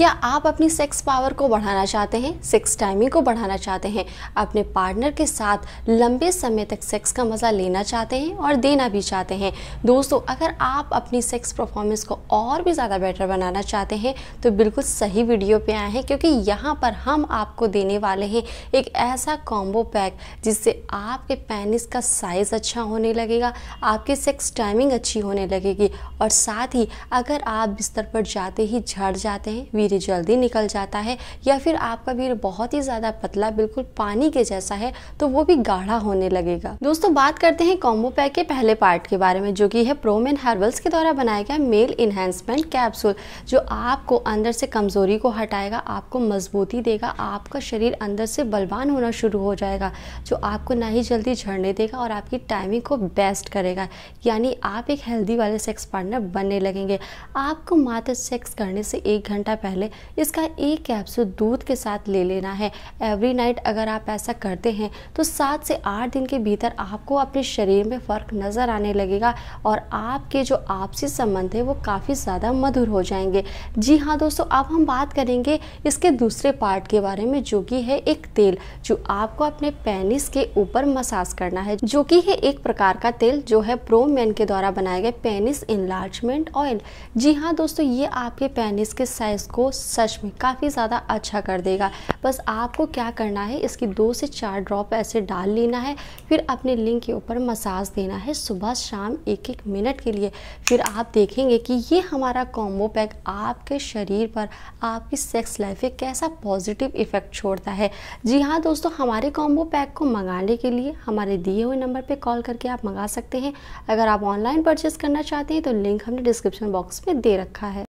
क्या आप अपनी सेक्स पावर को बढ़ाना चाहते हैं सेक्स टाइमिंग को बढ़ाना चाहते हैं अपने पार्टनर के साथ लंबे समय तक सेक्स का मज़ा लेना चाहते हैं और देना भी चाहते हैं दोस्तों अगर आप अपनी सेक्स परफॉर्मेंस को और भी ज़्यादा बेटर बनाना चाहते हैं तो बिल्कुल सही वीडियो पर आए हैं क्योंकि यहाँ पर हम आपको देने वाले हैं एक ऐसा कॉम्बो पैक जिससे आपके पैनिस का साइज़ अच्छा होने लगेगा आपकी सेक्स टाइमिंग अच्छी होने लगेगी और साथ ही अगर आप बिस्तर पर जाते ही झड़ जाते हैं धीरे जल्दी निकल जाता है या फिर आपका भीर बहुत ही ज़्यादा पतला बिल्कुल पानी के जैसा है तो वो भी गाढ़ा होने लगेगा दोस्तों बात करते हैं कॉम्बो पैक के पहले पार्ट के बारे में जो की है प्रोमेन हर्बल्स के द्वारा बनाया गया मेल इन्हेंसमेंट कैप्सूल जो आपको अंदर से कमज़ोरी को हटाएगा आपको मजबूती देगा आपका शरीर अंदर से बलवान होना शुरू हो जाएगा जो आपको ना ही जल्दी झड़ने देगा और आपकी टाइमिंग को बेस्ट करेगा यानी आप एक हेल्दी वाले सेक्स पार्टनर बनने लगेंगे आपको मात्र सेक्स करने से एक घंटा पहले ले इसका एक कैप्सूल दूध के साथ ले लेना है एवरी नाइट अगर आप ऐसा करते हैं तो सात से आठ दिन के भीतर आपको अपने शरीर में फ़र्क नज़र आने लगेगा और आपके जो आपसी संबंध है वो काफ़ी ज़्यादा मधुर हो जाएंगे जी हाँ दोस्तों अब हम बात करेंगे इसके दूसरे पार्ट के बारे में जो कि है एक तेल जो आपको अपने पेनिस के ऊपर मसाज करना है जो कि है एक प्रकार का तेल जो है प्रोमैन के द्वारा बनाया गया पेनिस इनलार्जमेंट ऑयल जी हाँ दोस्तों ये आपके पेनिस के साइज को आपको सच में काफ़ी ज़्यादा अच्छा कर देगा बस आपको क्या करना है इसकी दो से चार ड्रॉप ऐसे डाल लेना है फिर अपने लिंग के ऊपर मसाज देना है सुबह शाम एक एक मिनट के लिए फिर आप देखेंगे कि ये हमारा कॉम्बो पैक आपके शरीर पर आपकी सेक्स लाइफ में कैसा पॉजिटिव इफेक्ट छोड़ता है जी हाँ दोस्तों हमारे कॉम्बो पैक को मंगाने के लिए हमारे दिए हुए नंबर पर कॉल करके आप मंगा सकते हैं अगर आप ऑनलाइन परचेस करना चाहते हैं तो लिंक हमने डिस्क्रिप्शन बॉक्स में दे रखा है